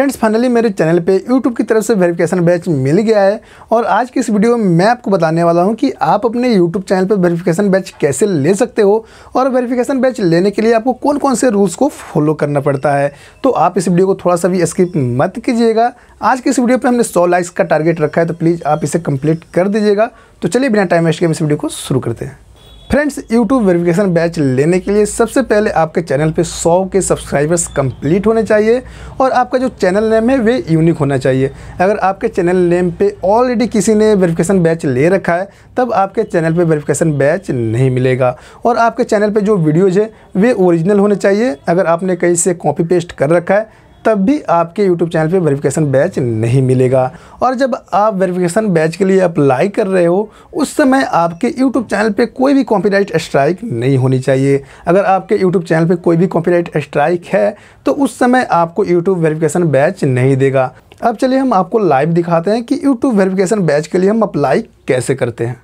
friends finally मेरे channel पे YouTube की तरफ से वेरिफिकेशन बैच मिल गया है और आज की इस वीडियो में मैं आपको बताने वाला हूँ कि आप अपने यूट्यूब चैनल पर वेरिफिकेशन बैच कैसे ले सकते हो और वेरिफिकेशन बैच लेने के लिए आपको कौन कौन से रूल्स को फॉलो करना पड़ता है तो आप इस वीडियो को थोड़ा सा भी स्किप मत कीजिएगा आज की इस वीडियो पर हमने सौ लाइक्स का टारगेट रखा है तो प्लीज़ आप इसे कम्प्लीट कर दीजिएगा तो चलिए बिना टाइम वेस्ट के इस वीडियो को शुरू करते हैं फ्रेंड्स यूट्यूब वेरिफिकेशन बैच लेने के लिए सबसे पहले आपके चैनल पे 100 के सब्सक्राइबर्स कंप्लीट होने चाहिए और आपका जो चैनल नेम है वे यूनिक होना चाहिए अगर आपके चैनल नेम पे ऑलरेडी किसी ने वेरिफिकेशन बैच ले रखा है तब आपके चैनल पे वेरिफिकेशन बैच नहीं मिलेगा और आपके चैनल पर जो वीडियोज़ है वे ओरिजिनल होने चाहिए अगर आपने कहीं से कॉपी पेस्ट कर रखा है तब भी आपके YouTube चैनल पे वेरिफिकेशन बैच नहीं मिलेगा और जब आप वेरिफिकेशन बैच के लिए अप्लाई कर रहे हो उस समय आपके YouTube चैनल पे कोई भी कॉपीराइट स्ट्राइक नहीं होनी चाहिए अगर आपके YouTube चैनल पे कोई भी कॉपीराइट स्ट्राइक है तो उस समय आपको YouTube वेरिफिकेशन बैच नहीं देगा अब चलिए हम आपको लाइव दिखाते हैं कि यूट्यूब वेरीफिकेशन बैच के लिए हम अप्लाई कैसे करते हैं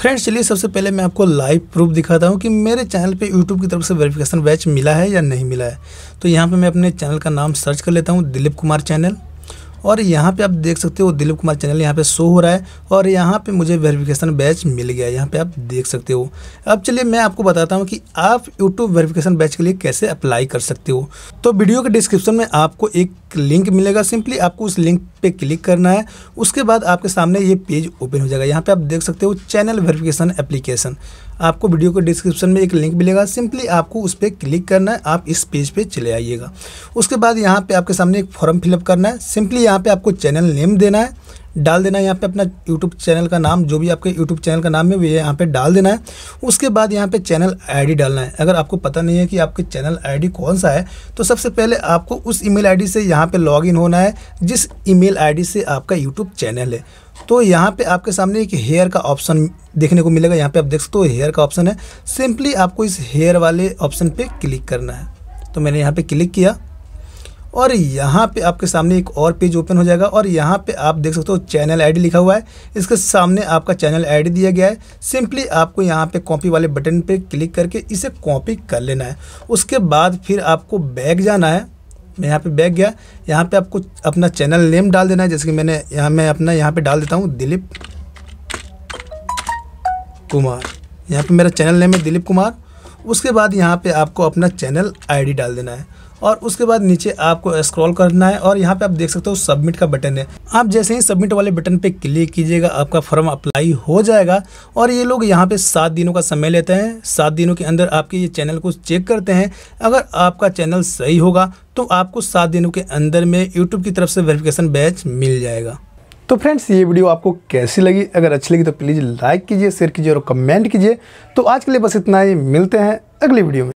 फ्रेंड्स चलिए सबसे पहले मैं आपको लाइव प्रूफ दिखाता हूँ कि मेरे चैनल पे यूट्यूब की तरफ से वेरिफिकेशन बैच मिला है या नहीं मिला है तो यहाँ पे मैं अपने चैनल का नाम सर्च कर लेता हूँ दिलीप कुमार चैनल और यहाँ पे आप देख सकते हो दिलीप कुमार चैनल यहाँ पे शो हो रहा है और यहाँ पे मुझे वेरिफिकेशन बैच मिल गया है यहाँ पे आप देख सकते हो अब चलिए मैं आपको बताता हूँ कि आप यूट्यूब वेरिफिकेशन बैच के लिए कैसे अप्लाई कर सकते हो तो वीडियो के डिस्क्रिप्शन में आपको एक लिंक मिलेगा सिंपली आपको उस लिंक पे क्लिक करना है उसके बाद आपके सामने ये पेज ओपन हो जाएगा यहाँ पर आप देख सकते हो चैनल वेरिफिकेशन एप्लीकेशन आपको वीडियो के डिस्क्रिप्शन में एक लिंक मिलेगा सिंपली आपको उस पर क्लिक करना है आप इस पेज पे चले आइएगा उसके बाद यहाँ पे आपके सामने एक फॉर्म फिलअप करना है सिंपली यहाँ पे आपको चैनल नेम देना है डाल देना है यहाँ पे अपना यूट्यूब चैनल का नाम जो भी आपके यूट्यूब चैनल का नाम है वो यहाँ पे डाल देना है उसके बाद यहाँ पे चैनल आईडी डालना है अगर आपको पता नहीं है कि आपके चैनल आईडी कौन सा है तो सबसे पहले आपको उस ईमेल आईडी से यहाँ पे लॉगिन होना है जिस ईमेल आईडी से आपका यूट्यूब चैनल है तो यहाँ पे आपके सामने एक हेयर का ऑप्शन देखने को मिलेगा यहाँ पर आप देख सकते हो हेयर का ऑप्शन है सिंपली आपको इस हेयर वाले ऑप्शन पर क्लिक करना है तो मैंने यहाँ पर क्लिक किया और यहाँ पे आपके सामने एक और पेज ओपन हो जाएगा और यहाँ पे आप देख सकते हो चैनल आईडी लिखा हुआ है इसके सामने आपका चैनल आईडी दिया गया है सिंपली आपको यहाँ पे कॉपी वाले बटन पे क्लिक करके इसे कॉपी कर लेना है उसके बाद फिर आपको बैग जाना है मैं यहाँ पे बैग गया यहाँ पे आपको अपना चैनल नेम डाल देना है जैसे कि मैंने यहाँ मैं अपना यहाँ पर डाल देता हूँ दिलीप कुमार यहाँ पर मेरा चैनल नेम है दिलीप कुमार उसके बाद यहाँ पर आपको अपना चैनल आई डाल देना है और उसके बाद नीचे आपको स्क्रॉल करना है और यहाँ पे आप देख सकते हो सबमिट का बटन है आप जैसे ही सबमिट वाले बटन पे क्लिक कीजिएगा आपका फॉर्म अप्लाई हो जाएगा और ये लोग यहाँ पे सात दिनों का समय लेते हैं सात दिनों के अंदर आपके ये चैनल को चेक करते हैं अगर आपका चैनल सही होगा तो आपको सात दिनों के अंदर में यूट्यूब की तरफ से वेरिफिकेशन बैच मिल जाएगा तो फ्रेंड्स ये वीडियो आपको कैसी लगी अगर अच्छी लगी तो प्लीज़ लाइक कीजिए शेयर कीजिए और कमेंट कीजिए तो आज के लिए बस इतना ही मिलते हैं अगली वीडियो में